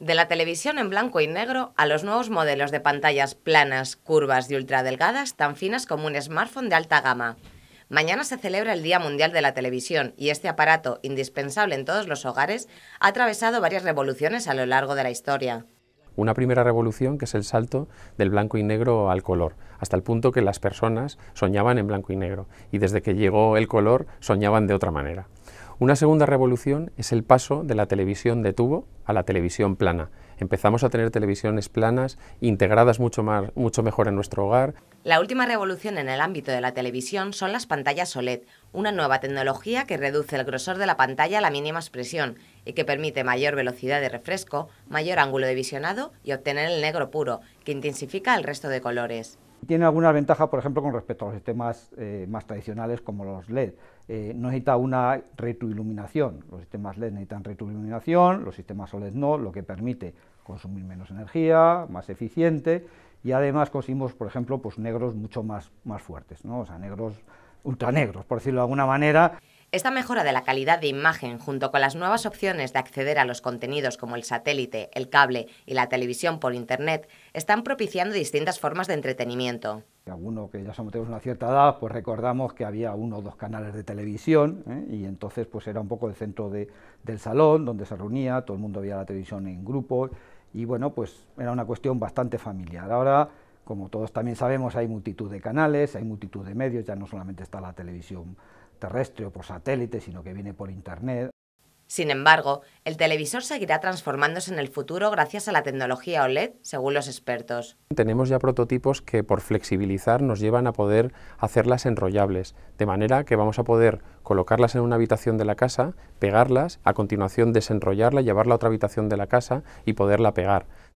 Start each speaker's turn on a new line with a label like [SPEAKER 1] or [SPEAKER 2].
[SPEAKER 1] de la televisión en blanco y negro a los nuevos modelos de pantallas planas, curvas y ultradelgadas tan finas como un smartphone de alta gama. Mañana se celebra el Día Mundial de la Televisión y este aparato, indispensable en todos los hogares, ha atravesado varias revoluciones a lo largo de la historia.
[SPEAKER 2] Una primera revolución que es el salto del blanco y negro al color, hasta el punto que las personas soñaban en blanco y negro y desde que llegó el color soñaban de otra manera. Una segunda revolución es el paso de la televisión de tubo a la televisión plana. Empezamos a tener televisiones planas integradas mucho, más, mucho mejor en nuestro hogar.
[SPEAKER 1] La última revolución en el ámbito de la televisión son las pantallas OLED, una nueva tecnología que reduce el grosor de la pantalla a la mínima expresión y que permite mayor velocidad de refresco, mayor ángulo de visionado y obtener el negro puro, que intensifica el resto de colores.
[SPEAKER 3] Tiene algunas ventajas, por ejemplo, con respecto a los sistemas eh, más tradicionales como los LED. Eh, no necesita una retroiluminación. Los sistemas LED necesitan retroiluminación, los sistemas OLED no, lo que permite consumir menos energía, más eficiente y además conseguimos, por ejemplo, pues negros mucho más, más fuertes, ¿no? o sea, negros ultranegros, por decirlo de alguna manera.
[SPEAKER 1] Esta mejora de la calidad de imagen, junto con las nuevas opciones de acceder a los contenidos como el satélite, el cable y la televisión por Internet, están propiciando distintas formas de entretenimiento.
[SPEAKER 3] Algunos que ya somos tenemos una cierta edad, pues recordamos que había uno o dos canales de televisión ¿eh? y entonces pues era un poco el centro del salón donde se reunía, todo el mundo veía la televisión en grupo, y bueno, pues era una cuestión bastante familiar. Ahora como todos también sabemos, hay multitud de canales, hay multitud de medios, ya no solamente está la televisión terrestre o por satélite, sino que viene por Internet.
[SPEAKER 1] Sin embargo, el televisor seguirá transformándose en el futuro gracias a la tecnología OLED, según los expertos.
[SPEAKER 2] Tenemos ya prototipos que por flexibilizar nos llevan a poder hacerlas enrollables, de manera que vamos a poder colocarlas en una habitación de la casa, pegarlas, a continuación desenrollarla, llevarla a otra habitación de la casa y poderla pegar.